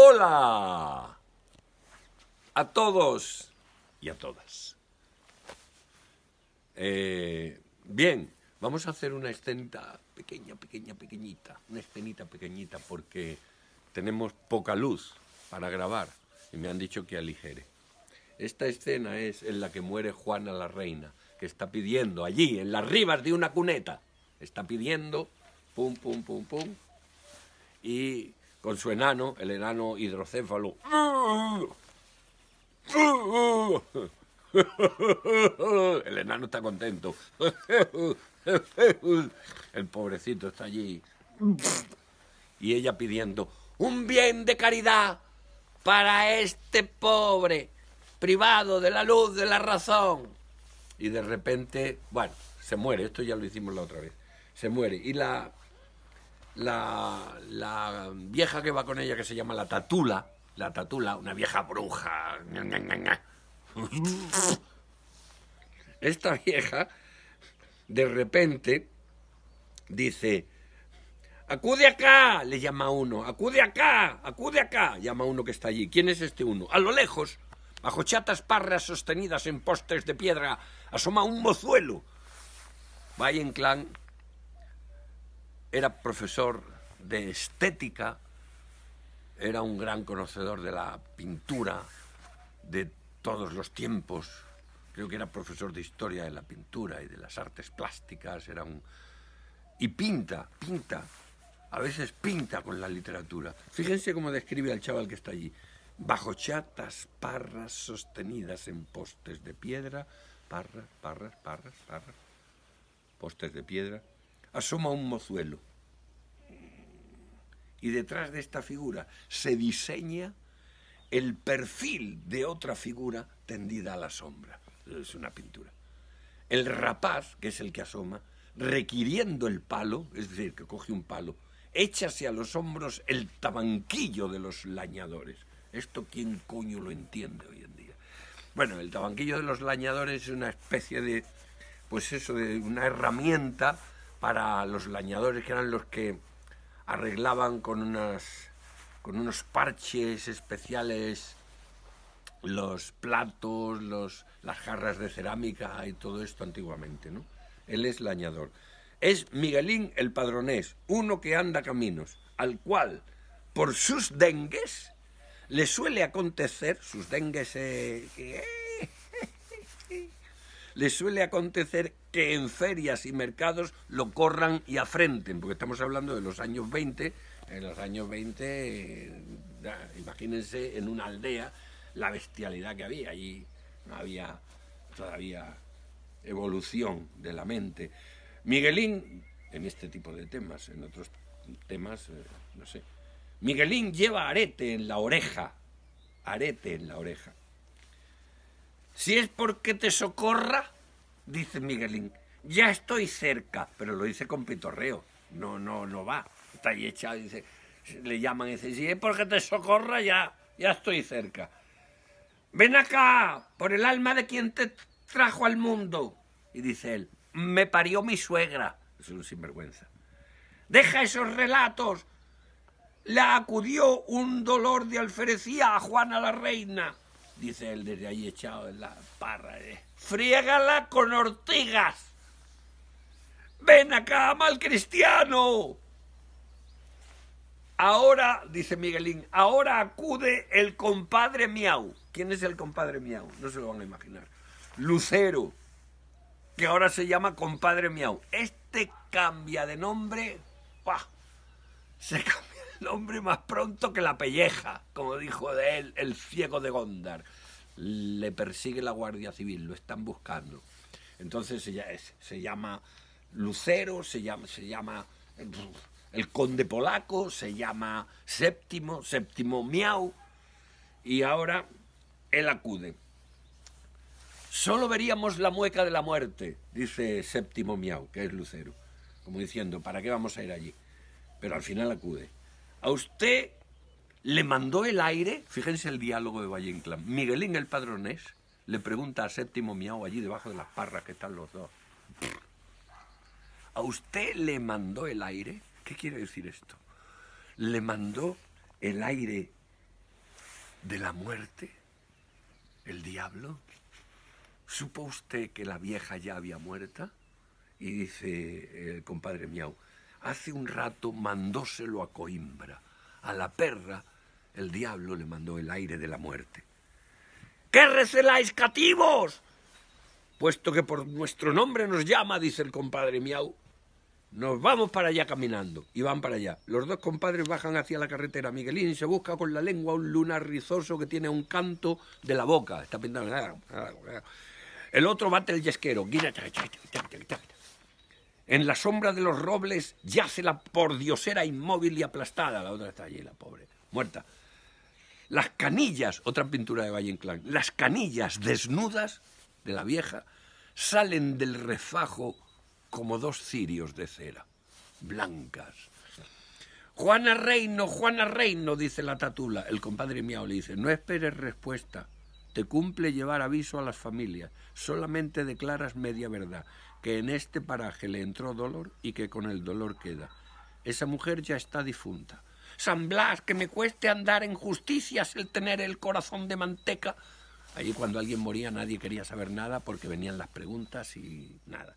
Hola a todos y a todas. Eh, bien, vamos a hacer una escenita pequeña, pequeña, pequeñita, una escenita pequeñita porque tenemos poca luz para grabar y me han dicho que aligere. Esta escena es en la que muere Juana la reina, que está pidiendo allí, en las ribas de una cuneta, está pidiendo, pum, pum, pum, pum, y con su enano, el enano hidrocéfalo. El enano está contento. El pobrecito está allí. Y ella pidiendo un bien de caridad para este pobre privado de la luz de la razón. Y de repente, bueno, se muere. Esto ya lo hicimos la otra vez. Se muere. Y la la, vieja que va con ella, que se llama la Tatula, la Tatula, una vieja bruja. Esta vieja, de repente, dice, acude acá, le llama uno, acude acá, acude acá, llama uno que está allí. ¿Quién es este uno? A lo lejos, bajo chatas parras sostenidas en postes de piedra, asoma un mozuelo. en Clan era profesor de estética, era un gran conocedor de la pintura de todos los tiempos. Creo que era profesor de historia de la pintura y de las artes plásticas, era un y pinta, pinta. A veces pinta con la literatura. Fíjense cómo describe al chaval que está allí. Bajo chatas, parras sostenidas en postes de piedra, parras, parras, parras, parras, postes de piedra, asoma un mozuelo. Y detrás de esta figura se diseña el perfil de otra figura tendida a la sombra. Es una pintura. El rapaz, que es el que asoma, requiriendo el palo, es decir, que coge un palo, échase a los hombros el tabanquillo de los lañadores. Esto quién coño lo entiende hoy en día. Bueno, el tabanquillo de los lañadores es una especie de, pues eso, de una herramienta para los lañadores, que eran los que arreglaban con, unas, con unos parches especiales los platos, los, las jarras de cerámica y todo esto antiguamente, ¿no? Él es lañador. Es Miguelín el Padronés, uno que anda caminos, al cual, por sus dengues, le suele acontecer, sus dengues eh, eh, les suele acontecer que en ferias y mercados lo corran y afrenten, porque estamos hablando de los años 20, en los años 20, imagínense en una aldea la bestialidad que había, allí no había todavía evolución de la mente. Miguelín, en este tipo de temas, en otros temas, eh, no sé, Miguelín lleva arete en la oreja, arete en la oreja. Si es porque te socorra, dice Miguelín, ya estoy cerca, pero lo dice con pitorreo. No, no, no va. Está ahí echado, dice, le llaman y dice, si es porque te socorra, ya, ya estoy cerca. Ven acá, por el alma de quien te trajo al mundo. Y dice él, me parió mi suegra. Es un sinvergüenza. Deja esos relatos. La acudió un dolor de alferecía a Juana la Reina dice él desde ahí echado en la parra. ¿eh? ¡Friégala con ortigas! ¡Ven acá, mal cristiano! Ahora, dice Miguelín, ahora acude el compadre Miau. ¿Quién es el compadre Miau? No se lo van a imaginar. Lucero, que ahora se llama compadre Miau. Este cambia de nombre. Se cambia hombre más pronto que la pelleja, como dijo de él el ciego de Gondar. Le persigue la Guardia Civil, lo están buscando. Entonces se, se llama Lucero, se llama, se llama eh, el conde polaco, se llama Séptimo, Séptimo Miau, y ahora él acude. Solo veríamos la mueca de la muerte, dice Séptimo Miau, que es Lucero, como diciendo, ¿para qué vamos a ir allí? Pero al final acude. A usted le mandó el aire, fíjense el diálogo de Valle Inclán. Miguelín el padronés le pregunta a Séptimo Miau allí debajo de las parras que están los dos. A usted le mandó el aire, ¿qué quiere decir esto? Le mandó el aire de la muerte, el diablo. ¿Supo usted que la vieja ya había muerta? Y dice el compadre Miau, Hace un rato mandóselo a Coimbra. A la perra el diablo le mandó el aire de la muerte. ¿Qué receláis, cativos? Puesto que por nuestro nombre nos llama, dice el compadre Miau. Nos vamos para allá caminando y van para allá. Los dos compadres bajan hacia la carretera. Miguelín se busca con la lengua un lunar rizoso que tiene un canto de la boca. Está pintando... El otro bate el yesquero. En la sombra de los robles yace la pordiosera inmóvil y aplastada. La otra está allí, la pobre, muerta. Las canillas, otra pintura de Valle Inclán, las canillas desnudas de la vieja salen del refajo como dos cirios de cera, blancas. Juana Reino, Juana Reino, dice la tatula. El compadre miau le dice, no esperes respuesta. Te cumple llevar aviso a las familias. Solamente declaras media verdad, que en este paraje le entró dolor y que con el dolor queda. Esa mujer ya está difunta. San Blas, que me cueste andar en justicias el tener el corazón de manteca. Allí cuando alguien moría nadie quería saber nada porque venían las preguntas y nada.